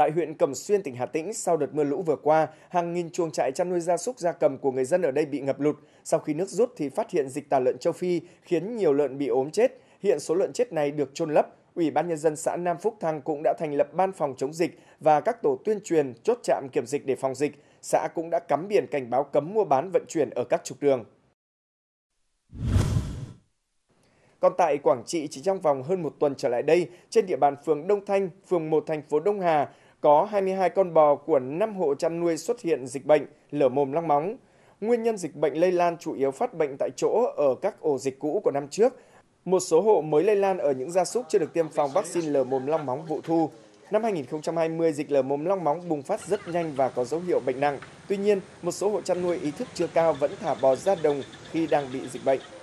Tại huyện Cẩm Xuyên, tỉnh Hà Tĩnh, sau đợt mưa lũ vừa qua, hàng nghìn chuồng trại chăn nuôi gia súc gia cầm của người dân ở đây bị ngập lụt. Sau khi nước rút thì phát hiện dịch tả lợn châu Phi khiến nhiều lợn bị ốm chết. Hiện số lợn chết này được chôn lấp. Ủy ban nhân dân xã Nam Phúc Thăng cũng đã thành lập ban phòng chống dịch và các tổ tuyên truyền chốt trạm kiểm dịch để phòng dịch. Xã cũng đã cắm biển cảnh báo cấm mua bán vận chuyển ở các trục đường. Còn tại Quảng Trị, chỉ trong vòng hơn một tuần trở lại đây, trên địa bàn phường Đông Thanh, phường 1 thành phố Đông Hà, có 22 con bò của 5 hộ chăn nuôi xuất hiện dịch bệnh lở mồm long móng. Nguyên nhân dịch bệnh lây lan chủ yếu phát bệnh tại chỗ ở các ổ dịch cũ của năm trước. Một số hộ mới lây lan ở những gia súc chưa được tiêm phòng vaccine lở mồm long móng vụ thu. Năm 2020, dịch lở mồm long móng bùng phát rất nhanh và có dấu hiệu bệnh nặng. Tuy nhiên, một số hộ chăn nuôi ý thức chưa cao vẫn thả bò ra đồng khi đang bị dịch bệnh.